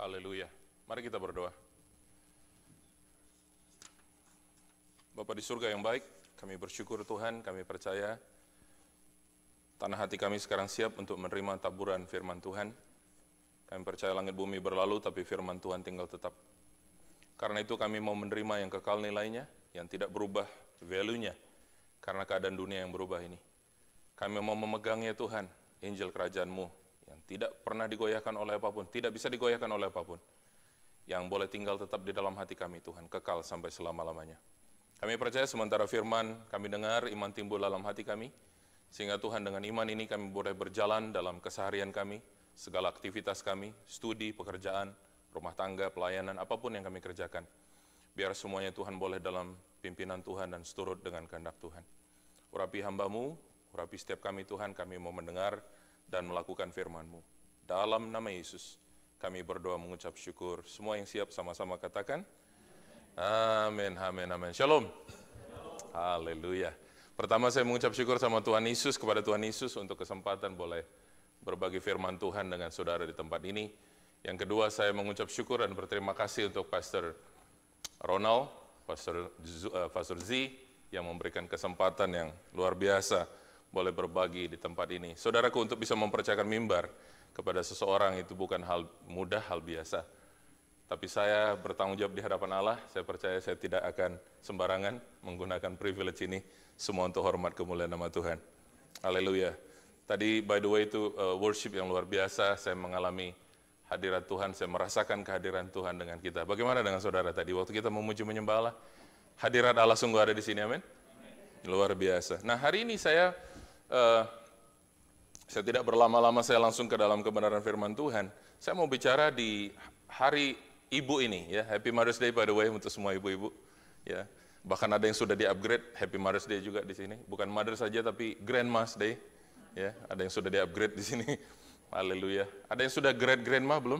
Haleluya. Mari kita berdoa. Bapak di surga yang baik, kami bersyukur Tuhan, kami percaya tanah hati kami sekarang siap untuk menerima taburan firman Tuhan. Kami percaya langit bumi berlalu, tapi firman Tuhan tinggal tetap. Karena itu kami mau menerima yang kekal nilainya, yang tidak berubah value-nya, karena keadaan dunia yang berubah ini. Kami mau memegangnya Tuhan, Injil kerajaan-Mu, yang tidak pernah digoyahkan oleh apapun, tidak bisa digoyahkan oleh apapun, yang boleh tinggal tetap di dalam hati kami Tuhan, kekal sampai selama-lamanya. Kami percaya sementara firman kami dengar, iman timbul dalam hati kami, sehingga Tuhan dengan iman ini kami boleh berjalan dalam keseharian kami, segala aktivitas kami, studi, pekerjaan, rumah tangga, pelayanan, apapun yang kami kerjakan. Biar semuanya Tuhan boleh dalam pimpinan Tuhan dan seturut dengan kehendak Tuhan. Urapi hambamu, urapi setiap kami Tuhan, kami mau mendengar dan melakukan firman-Mu. Dalam nama Yesus, kami berdoa mengucap syukur. Semua yang siap sama-sama katakan, amin, amin, amin. Shalom. Haleluya. Pertama saya mengucap syukur sama Tuhan Yesus, kepada Tuhan Yesus untuk kesempatan boleh berbagi firman Tuhan dengan saudara di tempat ini. Yang kedua saya mengucap syukur dan berterima kasih untuk Pastor Ronald, Pastor, eh, Pastor Z, yang memberikan kesempatan yang luar biasa boleh berbagi di tempat ini. Saudaraku untuk bisa mempercayakan mimbar kepada seseorang itu bukan hal mudah, hal biasa. Tapi saya bertanggung jawab di hadapan Allah, saya percaya saya tidak akan sembarangan menggunakan privilege ini semua untuk hormat kemuliaan nama Tuhan. Haleluya. Tadi by the way itu uh, worship yang luar biasa, saya mengalami hadirat Tuhan, saya merasakan kehadiran Tuhan dengan kita. Bagaimana dengan saudara tadi waktu kita memuji menyembah Allah? Hadirat Allah sungguh ada di sini, amin. Luar biasa. Nah, hari ini saya uh, saya tidak berlama-lama, saya langsung ke dalam kebenaran firman Tuhan. Saya mau bicara di hari ibu ini, ya. Happy Mother's Day by the way untuk semua ibu-ibu. Ya. Bahkan ada yang sudah di-upgrade, Happy Mother's Day juga di sini. Bukan Mother saja, tapi Grandma's Day. Ya, ada yang sudah di-upgrade di sini. Haleluya. Ada yang sudah great grandma belum?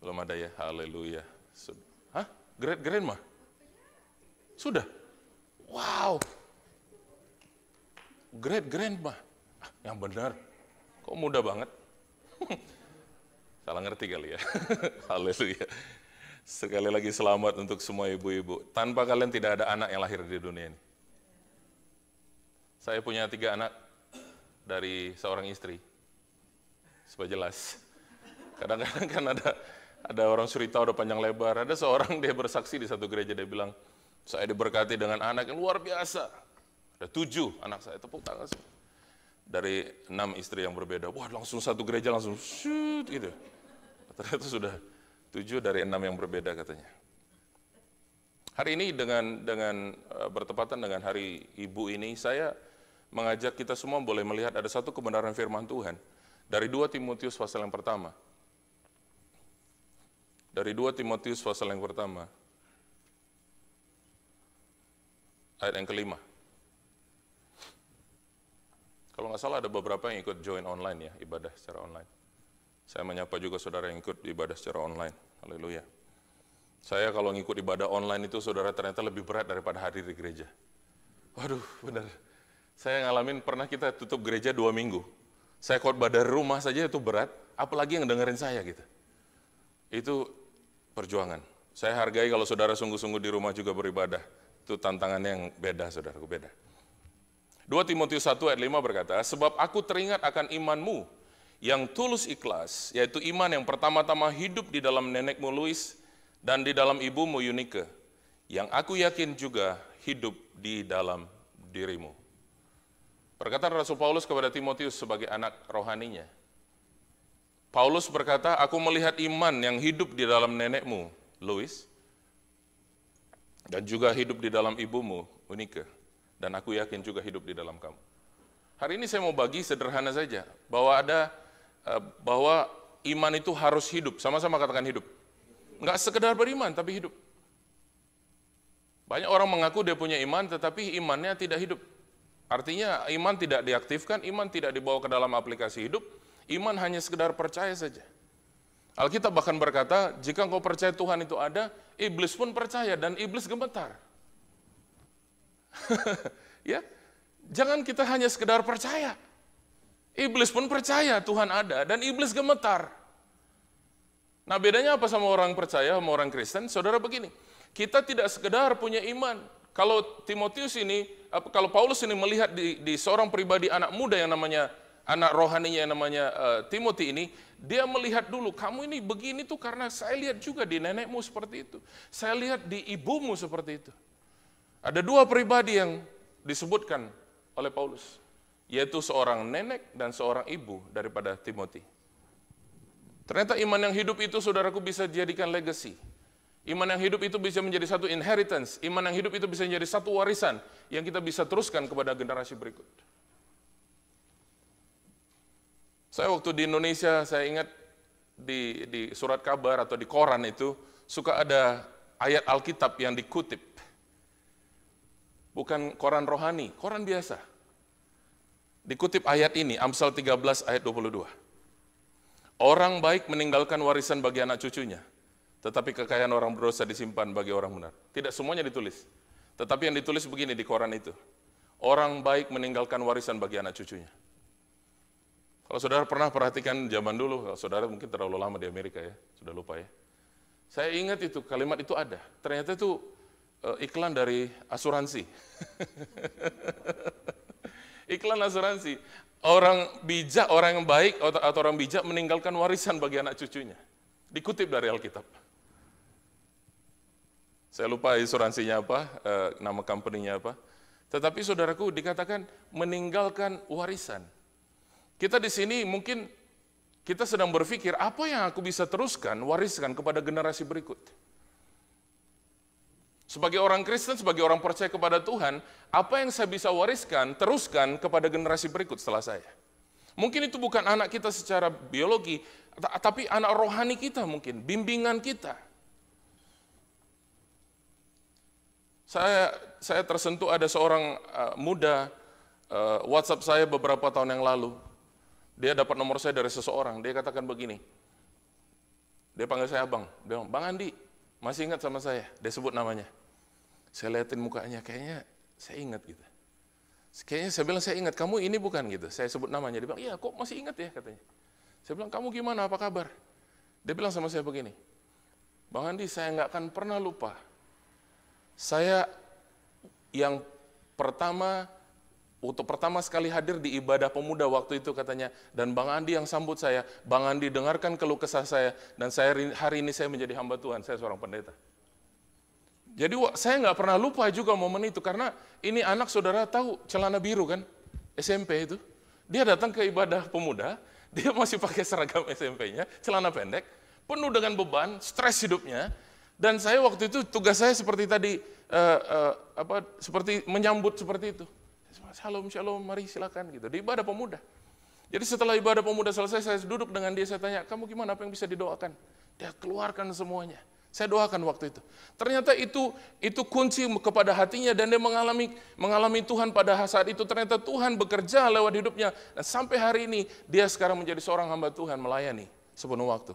Belum ada ya. Haleluya. Hah? Great grandma? Sudah? Wow. Great grandma. Ah, yang benar. Kok muda banget? Salah ngerti kali ya. Haleluya. Sekali lagi selamat untuk semua ibu-ibu. Tanpa kalian tidak ada anak yang lahir di dunia ini. Saya punya tiga anak dari seorang istri. Supaya jelas. Kadang-kadang kan ada ada orang cerita udah panjang lebar. Ada seorang dia bersaksi di satu gereja dia bilang, saya diberkati dengan anak yang luar biasa ada tujuh anak saya, tepuk tangan Dari enam istri yang berbeda, wah langsung satu gereja langsung shoot gitu. Ternyata sudah tujuh dari enam yang berbeda katanya. Hari ini dengan dengan eh, bertepatan dengan hari ibu ini, saya mengajak kita semua boleh melihat ada satu kebenaran firman Tuhan dari dua Timotius pasal yang pertama. Dari dua Timotius pasal yang pertama, ayat yang kelima. Kalau nggak salah ada beberapa yang ikut join online ya, ibadah secara online. Saya menyapa juga saudara yang ikut ibadah secara online. Haleluya. Saya kalau ngikut ibadah online itu saudara ternyata lebih berat daripada hadir di gereja. Waduh, benar. Saya ngalamin pernah kita tutup gereja dua minggu. Saya khotbah dari rumah saja itu berat, apalagi yang dengerin saya gitu. Itu perjuangan. Saya hargai kalau saudara sungguh-sungguh di rumah juga beribadah. Itu tantangan yang beda, saudaraku, beda. 2 Timotius 1 ayat 5 berkata, Sebab aku teringat akan imanmu yang tulus ikhlas, yaitu iman yang pertama-tama hidup di dalam nenekmu Louis dan di dalam ibumu Yunike, yang aku yakin juga hidup di dalam dirimu. Perkataan Rasul Paulus kepada Timotius sebagai anak rohaninya. Paulus berkata, aku melihat iman yang hidup di dalam nenekmu, Louis, dan juga hidup di dalam ibumu, Unike dan aku yakin juga hidup di dalam kamu. Hari ini saya mau bagi sederhana saja, bahwa ada eh, bahwa iman itu harus hidup. Sama-sama katakan hidup. Enggak sekedar beriman, tapi hidup. Banyak orang mengaku dia punya iman, tetapi imannya tidak hidup. Artinya iman tidak diaktifkan, iman tidak dibawa ke dalam aplikasi hidup, iman hanya sekedar percaya saja. Alkitab bahkan berkata, jika engkau percaya Tuhan itu ada, iblis pun percaya dan iblis gemetar. ya, jangan kita hanya sekedar percaya. Iblis pun percaya Tuhan ada dan iblis gemetar. Nah bedanya apa sama orang percaya sama orang Kristen? Saudara begini, kita tidak sekedar punya iman. Kalau Timotius ini, kalau Paulus ini melihat di, di seorang pribadi anak muda yang namanya anak rohaninya yang namanya uh, Timothy ini, dia melihat dulu, kamu ini begini tuh karena saya lihat juga di nenekmu seperti itu. Saya lihat di ibumu seperti itu. Ada dua pribadi yang disebutkan oleh Paulus, yaitu seorang nenek dan seorang ibu daripada Timothy. Ternyata iman yang hidup itu saudaraku bisa dijadikan legacy. Iman yang hidup itu bisa menjadi satu inheritance, iman yang hidup itu bisa menjadi satu warisan yang kita bisa teruskan kepada generasi berikut. Saya waktu di Indonesia, saya ingat di, di surat kabar atau di koran itu, suka ada ayat Alkitab yang dikutip bukan koran rohani, koran biasa. Dikutip ayat ini, Amsal 13 ayat 22. Orang baik meninggalkan warisan bagi anak cucunya, tetapi kekayaan orang berdosa disimpan bagi orang benar. Tidak semuanya ditulis, tetapi yang ditulis begini di koran itu. Orang baik meninggalkan warisan bagi anak cucunya. Kalau saudara pernah perhatikan zaman dulu, kalau saudara mungkin terlalu lama di Amerika ya, sudah lupa ya. Saya ingat itu, kalimat itu ada. Ternyata itu Eh, iklan dari asuransi. iklan asuransi. Orang bijak, orang yang baik atau orang bijak meninggalkan warisan bagi anak cucunya. Dikutip dari Alkitab. Saya lupa asuransinya apa, eh, nama company apa. Tetapi saudaraku dikatakan meninggalkan warisan. Kita di sini mungkin kita sedang berpikir apa yang aku bisa teruskan, wariskan kepada generasi berikut. Sebagai orang Kristen, sebagai orang percaya kepada Tuhan, apa yang saya bisa wariskan, teruskan kepada generasi berikut setelah saya. Mungkin itu bukan anak kita secara biologi, tapi anak rohani kita mungkin, bimbingan kita. Saya saya tersentuh ada seorang eh, muda eh, WhatsApp saya beberapa tahun yang lalu. Dia dapat nomor saya dari seseorang, dia katakan begini. Dia panggil saya abang, dia bilang, "Bang Andi, masih ingat sama saya?" Dia sebut namanya. Saya liatin mukanya, kayaknya saya ingat gitu. Kayaknya saya bilang, saya ingat, kamu ini bukan gitu. Saya sebut namanya, dia bilang, iya kok masih ingat ya katanya. Saya bilang, kamu gimana, apa kabar? Dia bilang sama saya begini, Bang Andi, saya nggak akan pernah lupa. Saya yang pertama untuk pertama sekali hadir di ibadah pemuda waktu itu katanya, dan Bang Andi yang sambut saya, Bang Andi dengarkan keluh kesah saya, dan saya hari ini saya menjadi hamba Tuhan, saya seorang pendeta. Jadi saya nggak pernah lupa juga momen itu karena ini anak saudara tahu celana biru kan SMP itu. Dia datang ke ibadah pemuda, dia masih pakai seragam SMP-nya, celana pendek, penuh dengan beban, stres hidupnya. Dan saya waktu itu tugas saya seperti tadi uh, uh, apa seperti menyambut seperti itu. Shalom, shalom, mari silakan gitu. Di ibadah pemuda. Jadi setelah ibadah pemuda selesai, saya duduk dengan dia, saya tanya, kamu gimana, apa yang bisa didoakan? Dia keluarkan semuanya. Saya doakan waktu itu. Ternyata itu itu kunci kepada hatinya dan dia mengalami mengalami Tuhan pada saat itu. Ternyata Tuhan bekerja lewat hidupnya dan sampai hari ini dia sekarang menjadi seorang hamba Tuhan melayani sepenuh waktu.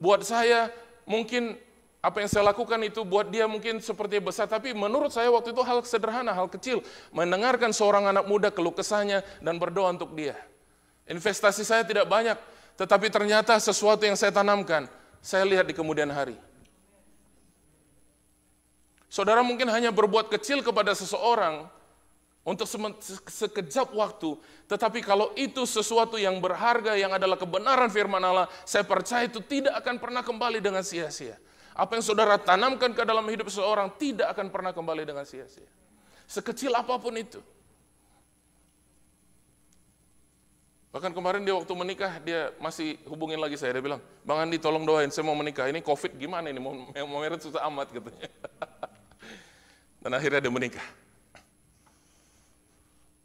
Buat saya mungkin apa yang saya lakukan itu buat dia mungkin seperti besar, tapi menurut saya waktu itu hal sederhana, hal kecil. Mendengarkan seorang anak muda keluh kesahnya dan berdoa untuk dia. Investasi saya tidak banyak, tetapi ternyata sesuatu yang saya tanamkan, saya lihat di kemudian hari. Saudara mungkin hanya berbuat kecil kepada seseorang untuk sekejap waktu, tetapi kalau itu sesuatu yang berharga yang adalah kebenaran firman Allah, saya percaya itu tidak akan pernah kembali dengan sia-sia. Apa yang saudara tanamkan ke dalam hidup seseorang tidak akan pernah kembali dengan sia-sia. Sekecil apapun itu. Bahkan kemarin dia waktu menikah, dia masih hubungin lagi saya. Dia bilang, Bang Andi tolong doain, saya mau menikah. Ini COVID gimana ini, mau, mau merit susah amat katanya. Dan akhirnya dia menikah.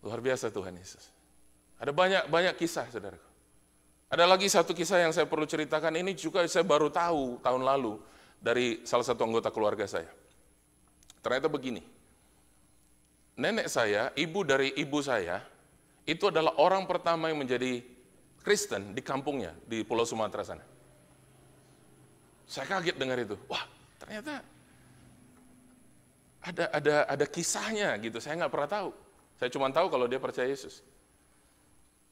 Luar biasa Tuhan Yesus. Ada banyak-banyak kisah, saudaraku. Ada lagi satu kisah yang saya perlu ceritakan, ini juga saya baru tahu tahun lalu dari salah satu anggota keluarga saya. Ternyata begini, nenek saya, ibu dari ibu saya, itu adalah orang pertama yang menjadi Kristen di kampungnya, di Pulau Sumatera sana. Saya kaget dengar itu. Wah, ternyata ada ada ada kisahnya gitu. Saya nggak pernah tahu. Saya cuma tahu kalau dia percaya Yesus.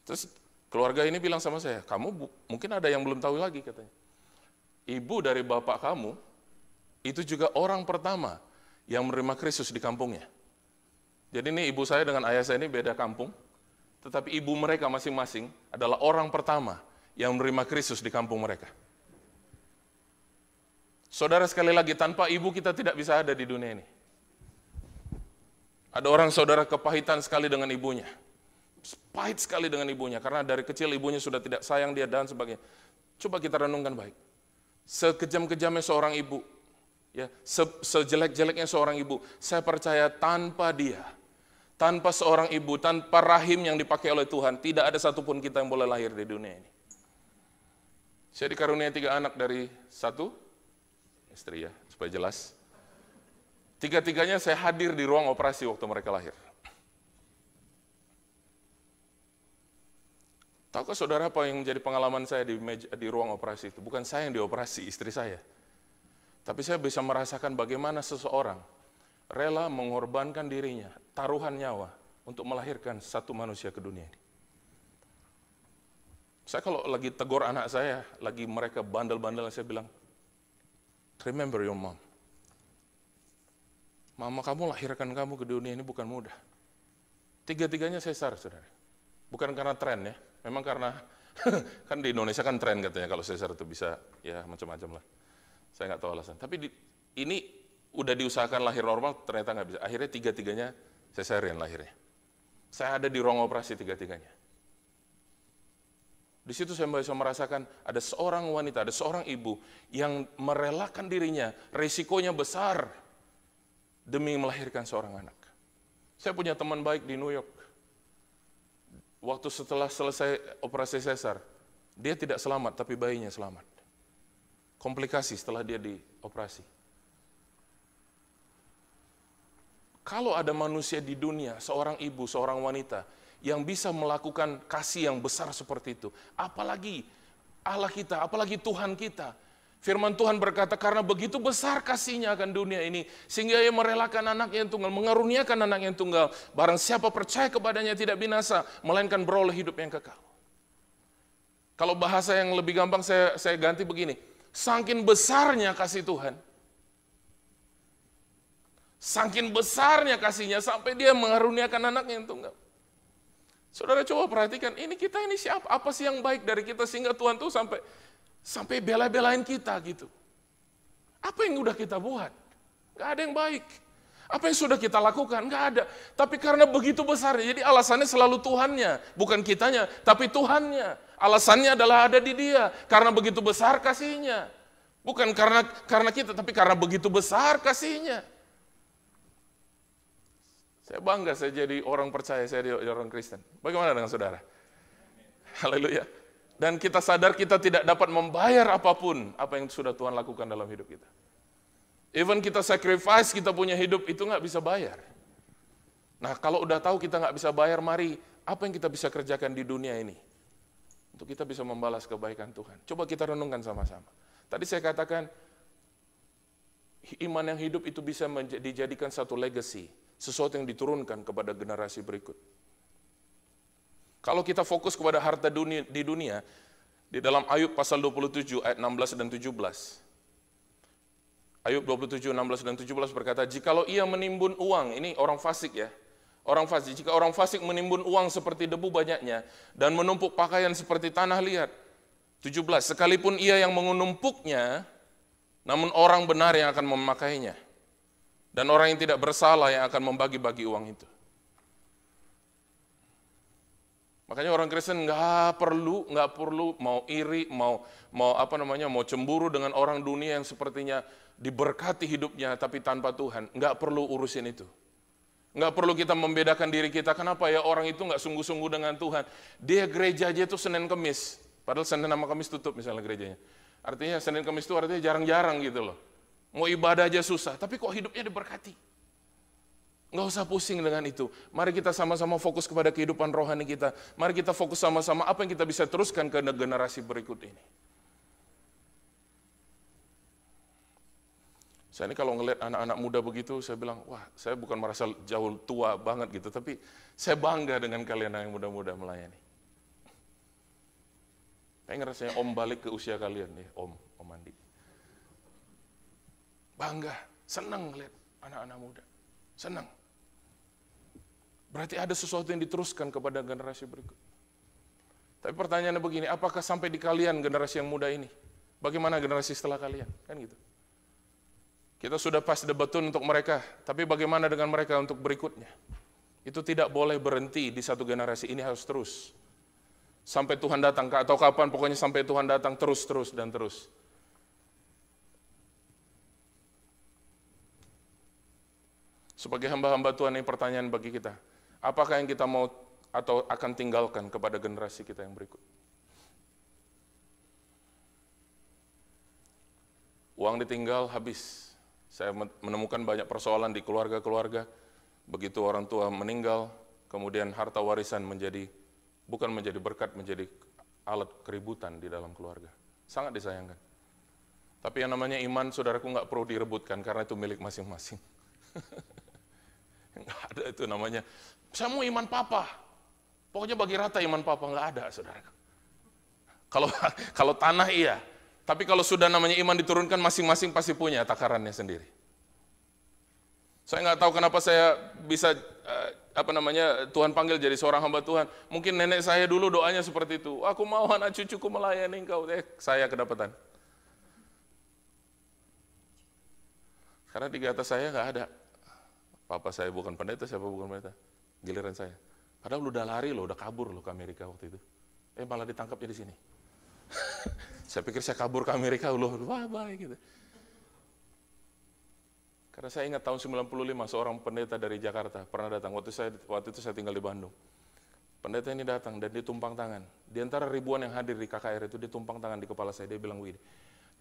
Terus keluarga ini bilang sama saya, kamu bu, mungkin ada yang belum tahu lagi katanya. Ibu dari bapak kamu itu juga orang pertama yang menerima Kristus di kampungnya. Jadi ini ibu saya dengan ayah saya ini beda kampung. Tetapi ibu mereka masing-masing adalah orang pertama yang menerima Kristus di kampung mereka. Saudara sekali lagi, tanpa ibu kita tidak bisa ada di dunia ini. Ada orang saudara kepahitan sekali dengan ibunya. Pahit sekali dengan ibunya, karena dari kecil ibunya sudah tidak sayang dia dan sebagainya. Coba kita renungkan baik. Sekejam-kejamnya seorang ibu, ya, se sejelek-jeleknya seorang ibu, saya percaya tanpa dia, tanpa seorang ibu, tanpa rahim yang dipakai oleh Tuhan, tidak ada satupun kita yang boleh lahir di dunia ini. Saya dikaruniai tiga anak dari satu istri ya, supaya jelas. Tiga-tiganya saya hadir di ruang operasi waktu mereka lahir. Tahukah saudara apa yang menjadi pengalaman saya di, meja, di ruang operasi itu? Bukan saya yang dioperasi, istri saya. Tapi saya bisa merasakan bagaimana seseorang rela mengorbankan dirinya taruhan nyawa untuk melahirkan satu manusia ke dunia ini. Saya kalau lagi tegur anak saya, lagi mereka bandel-bandel, saya bilang, remember your mom. Mama kamu lahirkan kamu ke dunia ini bukan mudah. Tiga-tiganya sesar, saudara. Bukan karena tren ya, memang karena, kan di Indonesia kan tren katanya kalau sesar itu bisa, ya macam-macam lah. Saya nggak tahu alasan. Tapi di, ini udah diusahakan lahir normal, ternyata nggak bisa. Akhirnya tiga-tiganya sesarian lahirnya. Saya ada di ruang operasi tiga-tiganya. Di situ saya bisa merasakan ada seorang wanita, ada seorang ibu yang merelakan dirinya, resikonya besar demi melahirkan seorang anak. Saya punya teman baik di New York. Waktu setelah selesai operasi sesar, dia tidak selamat tapi bayinya selamat. Komplikasi setelah dia dioperasi. Kalau ada manusia di dunia, seorang ibu, seorang wanita yang bisa melakukan kasih yang besar seperti itu, apalagi Allah kita, apalagi Tuhan kita. Firman Tuhan berkata, karena begitu besar kasihnya akan dunia ini, sehingga ia merelakan anaknya yang tunggal, mengaruniakan anak yang tunggal. Barang siapa percaya kepadanya tidak binasa, melainkan beroleh hidup yang kekal. Kalau bahasa yang lebih gampang saya, saya ganti begini, sangkin besarnya kasih Tuhan, sangkin besarnya kasihnya sampai dia mengaruniakan anaknya itu enggak, Saudara coba perhatikan, ini kita ini siapa? Apa sih yang baik dari kita sehingga Tuhan tuh sampai sampai bela-belain kita gitu. Apa yang udah kita buat? Gak ada yang baik. Apa yang sudah kita lakukan? Gak ada. Tapi karena begitu besar, jadi alasannya selalu Tuhannya. Bukan kitanya, tapi Tuhannya. Alasannya adalah ada di dia. Karena begitu besar kasihnya. Bukan karena karena kita, tapi karena begitu besar kasihnya. Saya bangga saya jadi orang percaya, saya jadi orang Kristen. Bagaimana dengan saudara? Haleluya. Dan kita sadar kita tidak dapat membayar apapun apa yang sudah Tuhan lakukan dalam hidup kita. Even kita sacrifice, kita punya hidup, itu nggak bisa bayar. Nah kalau udah tahu kita nggak bisa bayar, mari apa yang kita bisa kerjakan di dunia ini? Untuk kita bisa membalas kebaikan Tuhan. Coba kita renungkan sama-sama. Tadi saya katakan, iman yang hidup itu bisa dijadikan satu legacy sesuatu yang diturunkan kepada generasi berikut. Kalau kita fokus kepada harta dunia di dunia, di dalam Ayub pasal 27 ayat 16 dan 17. Ayub 27, 16 dan 17 berkata, Jikalau ia menimbun uang, ini orang fasik ya, orang fasik, jika orang fasik menimbun uang seperti debu banyaknya, dan menumpuk pakaian seperti tanah liat, 17, sekalipun ia yang menumpuknya, namun orang benar yang akan memakainya. Dan orang yang tidak bersalah yang akan membagi-bagi uang itu. Makanya orang Kristen nggak perlu, nggak perlu mau iri, mau mau apa namanya, mau cemburu dengan orang dunia yang sepertinya diberkati hidupnya tapi tanpa Tuhan. Nggak perlu urusin itu. Nggak perlu kita membedakan diri kita. Kenapa ya orang itu nggak sungguh-sungguh dengan Tuhan? Dia gereja aja itu Senin Kemis. Padahal Senin sama Kemis tutup misalnya gerejanya. Artinya Senin Kemis itu artinya jarang-jarang gitu loh. Mau ibadah aja susah, tapi kok hidupnya diberkati? Nggak usah pusing dengan itu. Mari kita sama-sama fokus kepada kehidupan rohani kita. Mari kita fokus sama-sama apa yang kita bisa teruskan ke generasi berikut ini. Saya ini kalau ngelihat anak-anak muda begitu, saya bilang, wah saya bukan merasa jauh tua banget gitu, tapi saya bangga dengan kalian yang muda-muda melayani. Saya ngerasanya om balik ke usia kalian nih, om. Bangga, senang lihat anak-anak muda. Senang. Berarti ada sesuatu yang diteruskan kepada generasi berikut. Tapi pertanyaannya begini, apakah sampai di kalian generasi yang muda ini? Bagaimana generasi setelah kalian? Kan gitu. Kita sudah pas debatun untuk mereka, tapi bagaimana dengan mereka untuk berikutnya? Itu tidak boleh berhenti di satu generasi, ini harus terus. Sampai Tuhan datang, atau kapan pokoknya sampai Tuhan datang terus-terus dan terus. Sebagai hamba-hamba Tuhan ini pertanyaan bagi kita. Apakah yang kita mau atau akan tinggalkan kepada generasi kita yang berikut? Uang ditinggal habis. Saya menemukan banyak persoalan di keluarga-keluarga. Begitu orang tua meninggal, kemudian harta warisan menjadi bukan menjadi berkat, menjadi alat keributan di dalam keluarga. Sangat disayangkan. Tapi yang namanya iman, saudaraku nggak perlu direbutkan karena itu milik masing-masing. ada itu namanya. Saya mau iman papa. Pokoknya bagi rata iman papa nggak ada, saudara. Kalau kalau tanah iya, tapi kalau sudah namanya iman diturunkan masing-masing pasti punya takarannya sendiri. Saya nggak tahu kenapa saya bisa eh, apa namanya Tuhan panggil jadi seorang hamba Tuhan. Mungkin nenek saya dulu doanya seperti itu. Aku mau anak cucuku melayani engkau. Eh, saya kedapatan. Karena di atas saya nggak ada. Papa saya bukan pendeta, siapa bukan pendeta? Giliran saya. Padahal udah lari loh, udah kabur loh ke Amerika waktu itu. Eh malah ditangkapnya di sini. saya pikir saya kabur ke Amerika, loh, bye bye gitu. Karena saya ingat tahun 95 seorang pendeta dari Jakarta pernah datang. Waktu saya waktu itu saya tinggal di Bandung. Pendeta ini datang dan ditumpang tangan. Di antara ribuan yang hadir di KKR itu ditumpang tangan di kepala saya. Dia bilang, wih,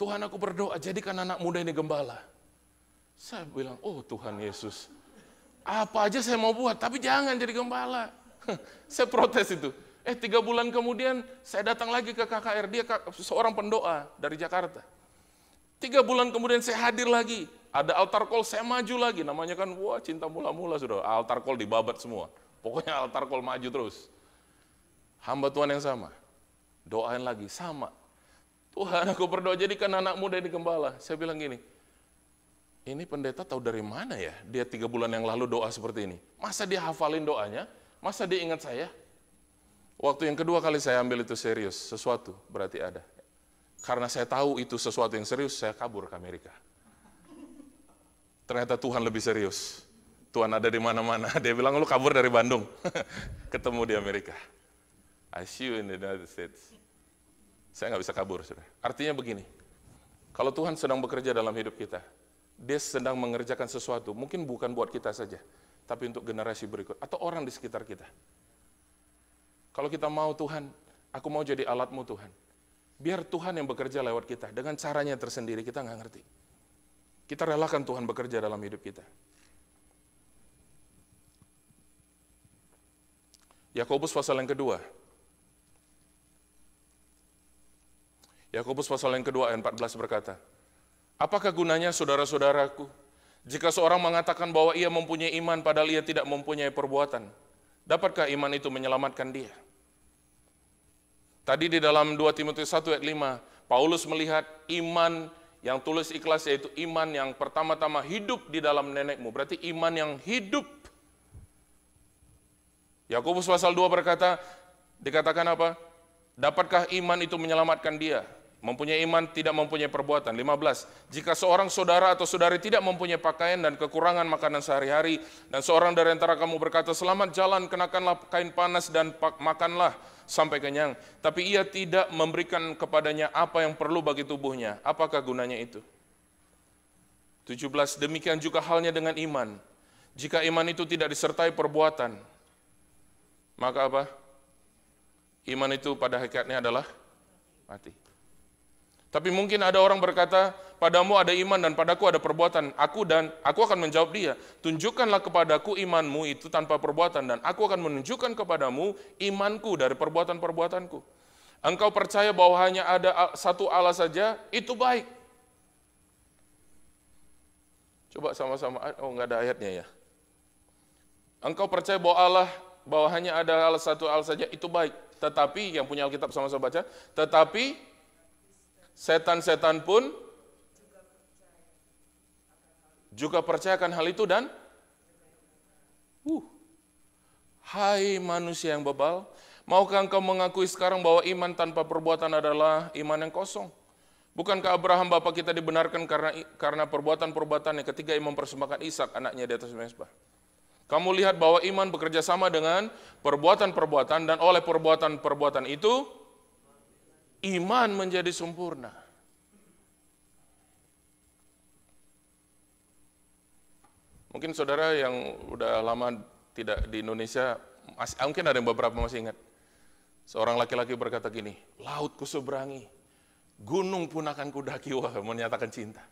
Tuhan aku berdoa, jadikan anak muda ini gembala. Saya bilang, oh Tuhan Yesus. Apa aja saya mau buat, tapi jangan jadi gembala. saya protes itu. Eh tiga bulan kemudian saya datang lagi ke KKR, dia seorang pendoa dari Jakarta. Tiga bulan kemudian saya hadir lagi, ada altar call saya maju lagi, namanya kan wah cinta mula-mula sudah, altar call dibabat semua. Pokoknya altar call maju terus. Hamba Tuhan yang sama, doain lagi, sama. Tuhan aku berdoa jadikan anak muda ini gembala. Saya bilang gini, ini pendeta tahu dari mana ya dia tiga bulan yang lalu doa seperti ini. Masa dia hafalin doanya? Masa dia ingat saya? Waktu yang kedua kali saya ambil itu serius, sesuatu berarti ada. Karena saya tahu itu sesuatu yang serius, saya kabur ke Amerika. Ternyata Tuhan lebih serius. Tuhan ada di mana-mana. Dia bilang, lu kabur dari Bandung. Ketemu di Amerika. I see you in the United States. Saya nggak bisa kabur. Sudah. Artinya begini, kalau Tuhan sedang bekerja dalam hidup kita, dia sedang mengerjakan sesuatu, mungkin bukan buat kita saja, tapi untuk generasi berikut atau orang di sekitar kita. Kalau kita mau Tuhan, aku mau jadi alatmu Tuhan. Biar Tuhan yang bekerja lewat kita dengan caranya tersendiri kita nggak ngerti. Kita relakan Tuhan bekerja dalam hidup kita. Yakobus pasal yang kedua. Yakobus pasal yang kedua ayat 14 berkata, Apakah gunanya saudara-saudaraku jika seorang mengatakan bahwa ia mempunyai iman padahal ia tidak mempunyai perbuatan? Dapatkah iman itu menyelamatkan dia? Tadi di dalam 2 Timotius 1 ayat 5, Paulus melihat iman yang tulus ikhlas yaitu iman yang pertama-tama hidup di dalam nenekmu. Berarti iman yang hidup. Yakobus pasal 2 berkata, dikatakan apa? Dapatkah iman itu menyelamatkan dia? mempunyai iman tidak mempunyai perbuatan. 15. Jika seorang saudara atau saudari tidak mempunyai pakaian dan kekurangan makanan sehari-hari dan seorang dari antara kamu berkata selamat jalan kenakanlah kain panas dan makanlah sampai kenyang, tapi ia tidak memberikan kepadanya apa yang perlu bagi tubuhnya, apakah gunanya itu? 17. Demikian juga halnya dengan iman. Jika iman itu tidak disertai perbuatan, maka apa? Iman itu pada hakikatnya adalah mati. Tapi mungkin ada orang berkata, padamu ada iman dan padaku ada perbuatan. Aku dan aku akan menjawab dia, tunjukkanlah kepadaku imanmu itu tanpa perbuatan dan aku akan menunjukkan kepadamu imanku dari perbuatan-perbuatanku. Engkau percaya bahwa hanya ada satu Allah saja, itu baik. Coba sama-sama, oh enggak ada ayatnya ya. Engkau percaya bahwa Allah, bahwa hanya ada Allah satu Allah saja, itu baik. Tetapi, yang punya Alkitab sama-sama baca, tetapi Setan-setan pun juga percayakan hal itu dan uh, hai manusia yang bebal, maukah engkau mengakui sekarang bahwa iman tanpa perbuatan adalah iman yang kosong? Bukankah Abraham bapak kita dibenarkan karena karena perbuatan-perbuatannya ketika Imam persembahkan Ishak anaknya di atas mesbah? Kamu lihat bahwa iman bekerja sama dengan perbuatan-perbuatan dan oleh perbuatan-perbuatan itu iman menjadi sempurna. Mungkin saudara yang udah lama tidak di Indonesia, masih, eh, mungkin ada yang beberapa masih ingat. Seorang laki-laki berkata gini, laut kuseberangi, gunung pun akan kudaki, wah menyatakan cinta.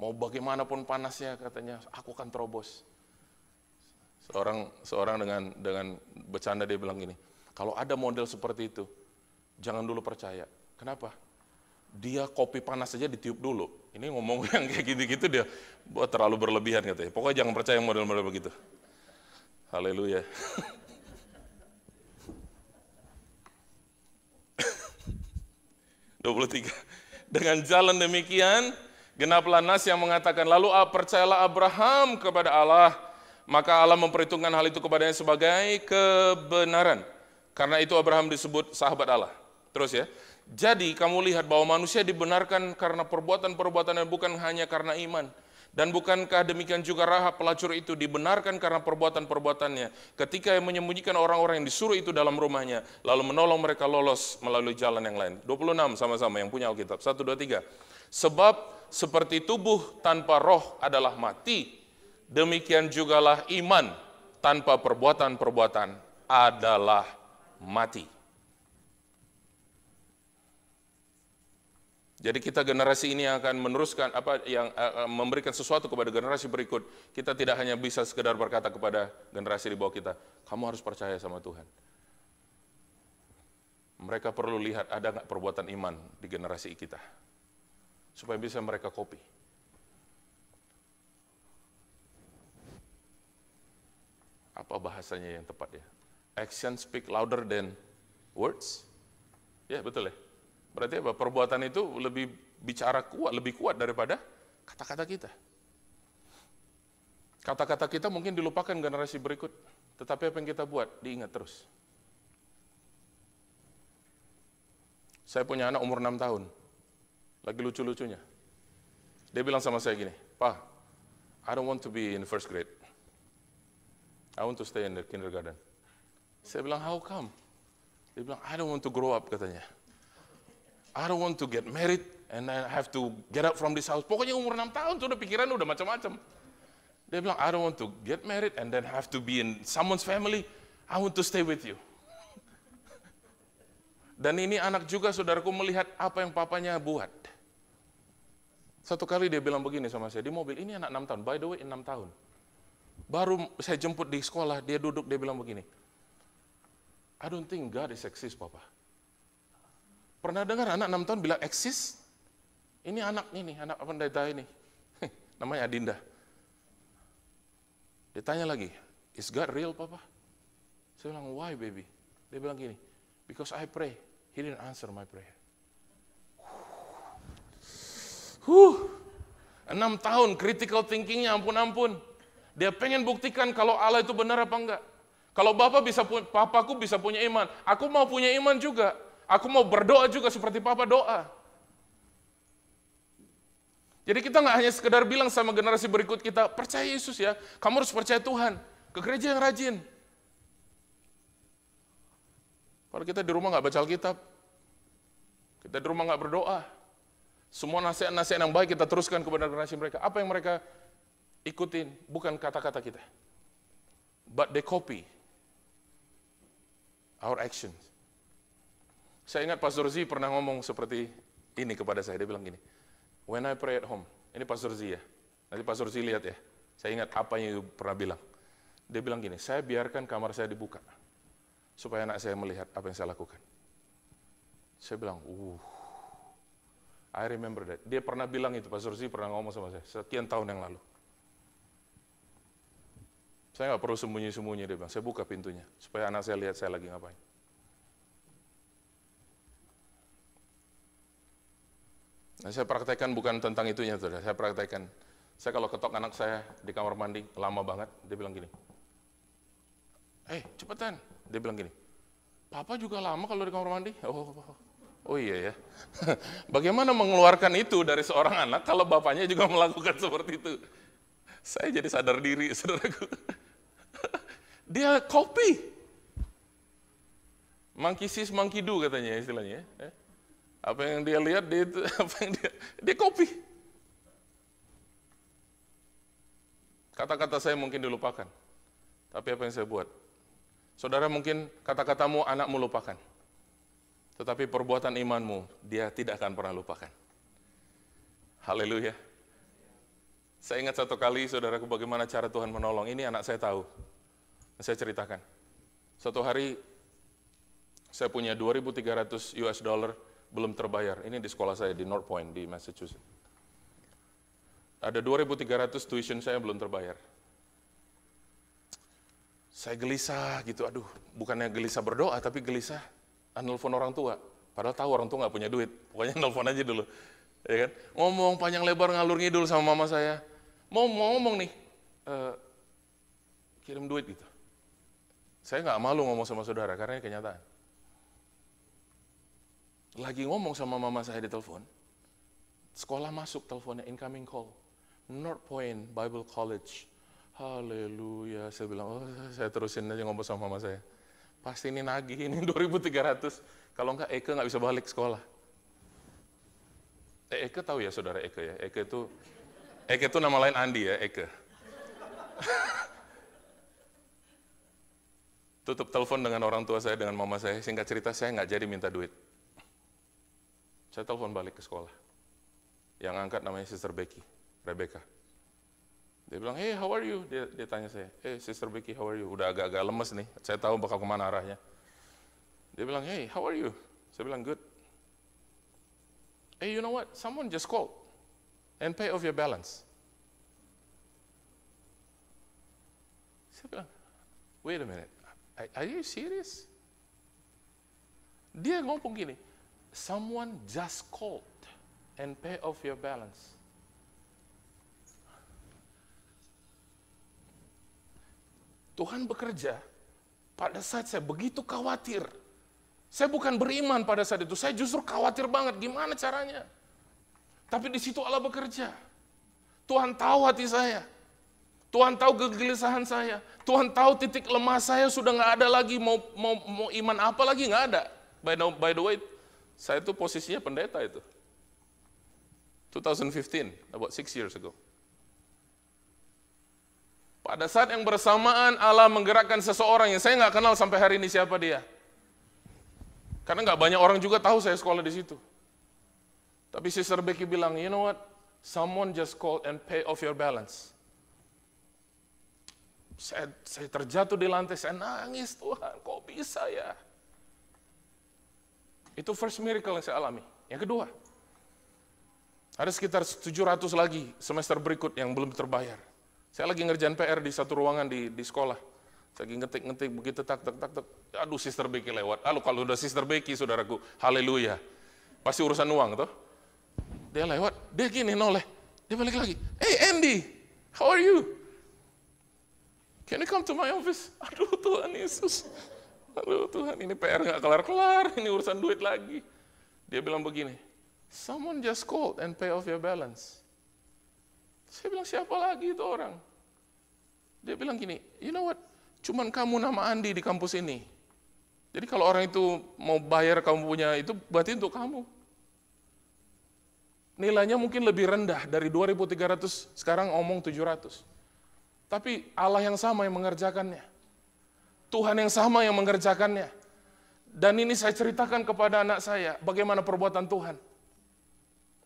Mau bagaimanapun panasnya katanya, aku akan terobos. Seorang seorang dengan dengan bercanda dia bilang gini, kalau ada model seperti itu, jangan dulu percaya. Kenapa? Dia kopi panas saja ditiup dulu. Ini ngomong yang kayak gitu-gitu dia buat terlalu berlebihan katanya. Pokoknya jangan percaya model-model begitu. Haleluya. tiga. Dengan jalan demikian, genaplah nas yang mengatakan, lalu ah, percayalah Abraham kepada Allah, maka Allah memperhitungkan hal itu kepadanya sebagai kebenaran. Karena itu Abraham disebut sahabat Allah. Terus ya. Jadi kamu lihat bahwa manusia dibenarkan karena perbuatan-perbuatan dan bukan hanya karena iman. Dan bukankah demikian juga Rahab pelacur itu dibenarkan karena perbuatan-perbuatannya ketika yang menyembunyikan orang-orang yang disuruh itu dalam rumahnya lalu menolong mereka lolos melalui jalan yang lain. 26 sama-sama yang punya Alkitab. 1 2 3. Sebab seperti tubuh tanpa roh adalah mati, demikian jugalah iman tanpa perbuatan-perbuatan adalah mati. Jadi kita generasi ini yang akan meneruskan apa yang uh, memberikan sesuatu kepada generasi berikut. Kita tidak hanya bisa sekedar berkata kepada generasi di bawah kita, kamu harus percaya sama Tuhan. Mereka perlu lihat ada nggak perbuatan iman di generasi kita, supaya bisa mereka copy. Apa bahasanya yang tepat ya? action speak louder than words. Ya, betul ya? Berarti apa? Perbuatan itu lebih bicara kuat, lebih kuat daripada kata-kata kita. Kata-kata kita mungkin dilupakan generasi berikut, tetapi apa yang kita buat diingat terus. Saya punya anak umur 6 tahun, lagi lucu-lucunya. Dia bilang sama saya gini, Pak, I don't want to be in first grade. I want to stay in the kindergarten. Saya bilang, how come? Dia bilang, I don't want to grow up katanya. I don't want to get married and I have to get out from this house. Pokoknya umur 6 tahun tuh udah pikiran udah macam-macam. Dia bilang, I don't want to get married and then have to be in someone's family. I want to stay with you. Dan ini anak juga saudaraku melihat apa yang papanya buat. Satu kali dia bilang begini sama saya, di mobil ini anak 6 tahun, by the way 6 tahun. Baru saya jemput di sekolah, dia duduk, dia bilang begini, I don't think God is exist, Papa. Pernah dengar anak 6 tahun bilang eksis? Ini anak ini, anak pendeta ini. Namanya Adinda. Ditanya lagi, is God real, Papa? Saya bilang, why, baby? Dia bilang gini, because I pray. He didn't answer my prayer. Huh, enam tahun critical thinkingnya ampun-ampun. Dia pengen buktikan kalau Allah itu benar apa enggak. Kalau Bapak bisa papaku bisa punya iman, aku mau punya iman juga. Aku mau berdoa juga seperti Papa doa. Jadi kita nggak hanya sekedar bilang sama generasi berikut kita, percaya Yesus ya, kamu harus percaya Tuhan, ke gereja yang rajin. Kalau kita di rumah nggak baca Alkitab, kita di rumah nggak berdoa, semua nasihat-nasihat yang baik kita teruskan kepada generasi mereka. Apa yang mereka ikutin bukan kata-kata kita. But they copy Our actions. Saya ingat Pastor Z pernah ngomong seperti ini kepada saya. Dia bilang gini, when I pray at home, ini Pastor Z ya. Nanti Pastor Z lihat ya. Saya ingat apa yang pernah bilang. Dia bilang gini, saya biarkan kamar saya dibuka. Supaya anak saya melihat apa yang saya lakukan. Saya bilang, uh, I remember that. Dia pernah bilang itu, Pastor Z pernah ngomong sama saya, sekian tahun yang lalu. Saya nggak perlu sembunyi-sembunyi, dia bilang. Saya buka pintunya, supaya anak saya lihat saya lagi ngapain. Nah, saya praktekkan bukan tentang itunya, saudara. Saya praktekkan. Saya kalau ketok anak saya di kamar mandi, lama banget, dia bilang gini. Eh, hey, cepetan. Dia bilang gini, Papa juga lama kalau di kamar mandi. Oh, oh, oh iya ya. Bagaimana mengeluarkan itu dari seorang anak kalau bapaknya juga melakukan seperti itu? Saya jadi sadar diri, saudaraku. Dia copy. Monkey sis, monkey do katanya istilahnya. Ya. Eh? Apa yang dia lihat, dia, apa yang dia, dia copy. Kata-kata saya mungkin dilupakan. Tapi apa yang saya buat? Saudara mungkin kata-katamu anakmu lupakan. Tetapi perbuatan imanmu dia tidak akan pernah lupakan. Haleluya. Saya ingat satu kali saudaraku bagaimana cara Tuhan menolong. Ini anak saya tahu. Saya ceritakan. Satu hari saya punya 2.300 US dollar belum terbayar. Ini di sekolah saya di North Point di Massachusetts. Ada 2.300 tuition saya belum terbayar. Saya gelisah gitu, aduh, bukannya gelisah berdoa, tapi gelisah ah, nelfon orang tua. Padahal tahu orang tua nggak punya duit, pokoknya nelfon aja dulu. Ya kan? Ngomong panjang lebar ngalur ngidul sama mama saya. Mau, ngomong nih, uh, kirim duit gitu. Saya nggak malu ngomong sama saudara karena ini kenyataan. Lagi ngomong sama mama saya di telepon, sekolah masuk teleponnya incoming call. North Point Bible College. Haleluya. Saya bilang, oh, saya terusin aja ngomong sama mama saya. Pasti ini nagih, ini 2300. Kalau enggak, Eke nggak bisa balik sekolah. Eh, Eke tahu ya saudara Eke ya? Eke itu Eke itu nama lain Andi ya, Eke. tutup telepon dengan orang tua saya, dengan mama saya. Singkat cerita, saya nggak jadi minta duit. Saya telepon balik ke sekolah. Yang angkat namanya Sister Becky, Rebecca. Dia bilang, hey, how are you? Dia, dia tanya saya, hey, Sister Becky, how are you? Udah agak-agak lemes nih, saya tahu bakal kemana arahnya. Dia bilang, hey, how are you? Saya bilang, good. Hey, you know what? Someone just called and pay off your balance. Saya bilang, wait a minute. Are you serious? Dia ngomong gini, someone just called and pay off your balance. Tuhan bekerja pada saat saya begitu khawatir. Saya bukan beriman pada saat itu, saya justru khawatir banget gimana caranya. Tapi di situ Allah bekerja. Tuhan tahu hati saya. Tuhan tahu kegelisahan saya. Tuhan tahu titik lemah saya sudah nggak ada lagi. Mau, mau, mau iman apa lagi nggak ada. By the, by the way, saya itu posisinya pendeta itu. 2015, about six years ago. Pada saat yang bersamaan Allah menggerakkan seseorang yang saya nggak kenal sampai hari ini siapa dia. Karena nggak banyak orang juga tahu saya sekolah di situ. Tapi Sister Becky bilang, you know what? Someone just called and pay off your balance. Saya, saya terjatuh di lantai, saya nangis, Tuhan kok bisa ya? Itu first miracle yang saya alami. Yang kedua, ada sekitar 700 lagi semester berikut yang belum terbayar. Saya lagi ngerjain PR di satu ruangan di, di sekolah. Saya lagi ngetik-ngetik begitu tak tak tak tak. Aduh Sister Becky lewat. Aduh kalau udah Sister Becky saudaraku, haleluya. Pasti urusan uang toh. Dia lewat, dia gini noleh. Dia balik lagi. Hey Andy, how are you? Can you come to my office? Aduh Tuhan Yesus. Aduh Tuhan, ini PR nggak kelar-kelar, ini urusan duit lagi. Dia bilang begini, someone just called and pay off your balance. Saya bilang, siapa lagi itu orang? Dia bilang gini, you know what, cuman kamu nama Andi di kampus ini. Jadi kalau orang itu mau bayar kamu punya itu, berarti untuk kamu. Nilainya mungkin lebih rendah dari 2.300, sekarang omong 700. Tapi Allah yang sama yang mengerjakannya. Tuhan yang sama yang mengerjakannya. Dan ini saya ceritakan kepada anak saya bagaimana perbuatan Tuhan.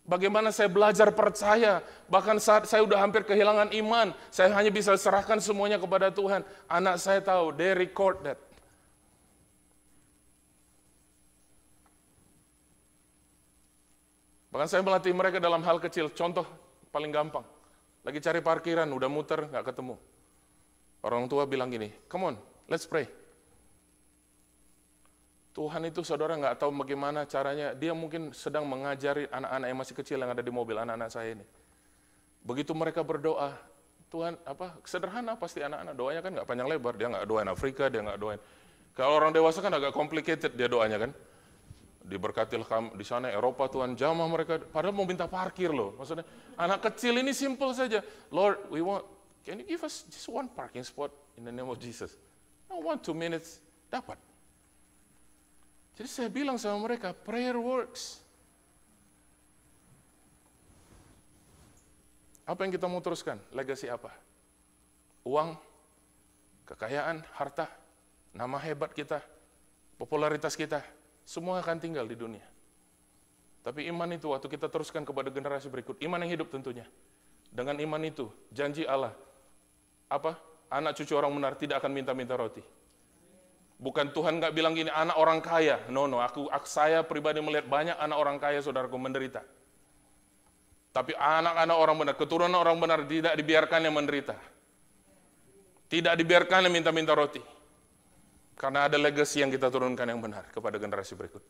Bagaimana saya belajar percaya, bahkan saat saya sudah hampir kehilangan iman, saya hanya bisa serahkan semuanya kepada Tuhan. Anak saya tahu, they record that. Bahkan saya melatih mereka dalam hal kecil, contoh paling gampang. Lagi cari parkiran, udah muter, nggak ketemu. Orang tua bilang gini, come on, let's pray. Tuhan itu saudara nggak tahu bagaimana caranya, dia mungkin sedang mengajari anak-anak yang masih kecil yang ada di mobil, anak-anak saya ini. Begitu mereka berdoa, Tuhan apa sederhana pasti anak-anak doanya kan nggak panjang lebar, dia nggak doain Afrika, dia nggak doain. Kalau orang dewasa kan agak complicated dia doanya kan diberkati di sana Eropa Tuhan jamah mereka padahal mau minta parkir loh maksudnya anak kecil ini simple saja Lord we want can you give us just one parking spot in the name of Jesus no one two minutes dapat jadi saya bilang sama mereka prayer works apa yang kita mau teruskan legasi apa uang kekayaan harta nama hebat kita popularitas kita semua akan tinggal di dunia. Tapi iman itu waktu kita teruskan kepada generasi berikut, iman yang hidup tentunya. Dengan iman itu, janji Allah, apa? Anak cucu orang benar tidak akan minta-minta roti. Bukan Tuhan nggak bilang gini, anak orang kaya. No, no, aku, aku saya pribadi melihat banyak anak orang kaya, saudaraku, menderita. Tapi anak-anak orang benar, keturunan orang benar tidak dibiarkan yang menderita. Tidak dibiarkan yang minta-minta roti. Karena ada legacy yang kita turunkan yang benar kepada generasi berikut.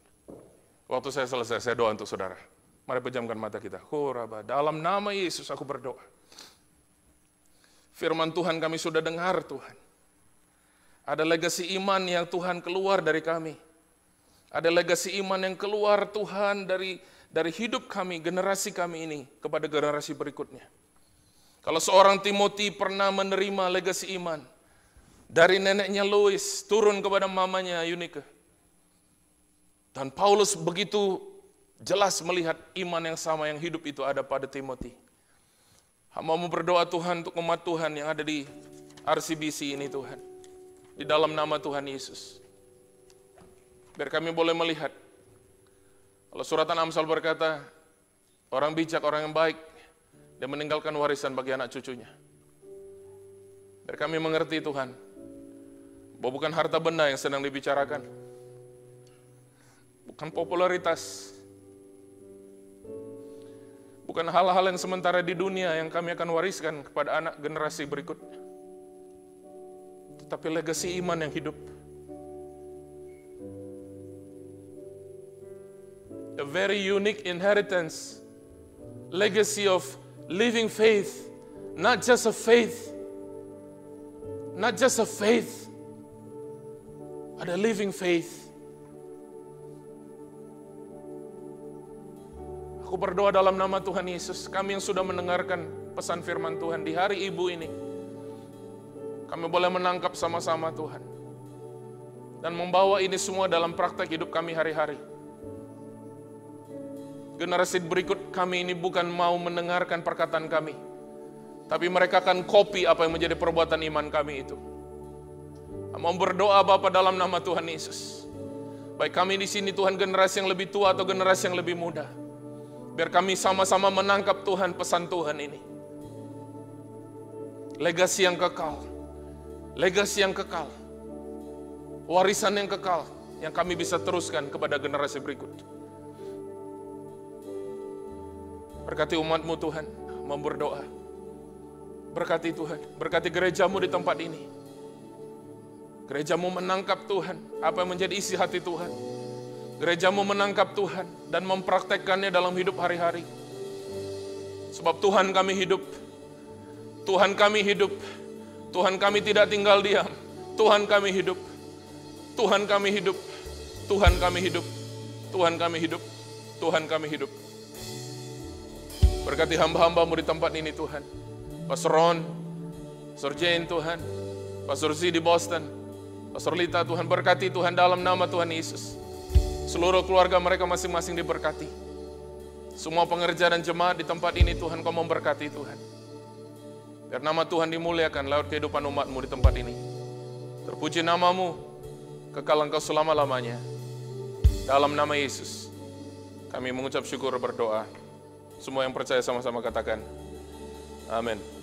Waktu saya selesai, saya doa untuk saudara. Mari pejamkan mata kita. Huraba, dalam nama Yesus aku berdoa. Firman Tuhan kami sudah dengar Tuhan. Ada legasi iman yang Tuhan keluar dari kami. Ada legasi iman yang keluar Tuhan dari dari hidup kami, generasi kami ini kepada generasi berikutnya. Kalau seorang Timoti pernah menerima legasi iman, dari neneknya Louis turun kepada mamanya Eunike. Dan Paulus begitu jelas melihat iman yang sama yang hidup itu ada pada Timothy. mau berdoa Tuhan untuk umat Tuhan yang ada di RCBC ini Tuhan. Di dalam nama Tuhan Yesus. Biar kami boleh melihat. Kalau suratan Amsal berkata, orang bijak, orang yang baik, dia meninggalkan warisan bagi anak cucunya. Biar kami mengerti Tuhan, bahwa bukan harta benda yang sedang dibicarakan. Bukan popularitas. Bukan hal-hal yang sementara di dunia yang kami akan wariskan kepada anak generasi berikut, Tetapi legasi iman yang hidup. A very unique inheritance. Legacy of living faith. Not just a faith. Not just a faith ada living faith. Aku berdoa dalam nama Tuhan Yesus, kami yang sudah mendengarkan pesan firman Tuhan di hari Ibu ini, kami boleh menangkap sama-sama Tuhan. Dan membawa ini semua dalam praktek hidup kami hari-hari. Generasi berikut kami ini bukan mau mendengarkan perkataan kami, tapi mereka akan copy apa yang menjadi perbuatan iman kami itu. Mau berdoa Bapa dalam nama Tuhan Yesus. Baik kami di sini Tuhan generasi yang lebih tua atau generasi yang lebih muda. Biar kami sama-sama menangkap Tuhan pesan Tuhan ini. Legasi yang kekal. Legasi yang kekal. Warisan yang kekal yang kami bisa teruskan kepada generasi berikut. Berkati umatmu Tuhan, mau Berkati Tuhan, berkati gerejamu di tempat ini. Gerejamu menangkap Tuhan, apa yang menjadi isi hati Tuhan. Gerejamu menangkap Tuhan dan mempraktekkannya dalam hidup hari-hari. Sebab Tuhan kami hidup. Tuhan kami hidup. Tuhan kami tidak tinggal diam. Tuhan kami hidup. Tuhan kami hidup. Tuhan kami hidup. Tuhan kami hidup. Tuhan kami hidup. Berkati hamba-hambamu di tempat ini Tuhan. Pastor Ron, Pastor Jane Tuhan, Pastor Z di Boston, Pastor Lita, Tuhan berkati Tuhan dalam nama Tuhan Yesus. Seluruh keluarga mereka masing-masing diberkati. Semua pengerja dan jemaat di tempat ini Tuhan kau memberkati Tuhan. Biar nama Tuhan dimuliakan lewat kehidupan umatmu di tempat ini. Terpuji namamu, kekal engkau selama-lamanya. Dalam nama Yesus, kami mengucap syukur berdoa. Semua yang percaya sama-sama katakan, Amin.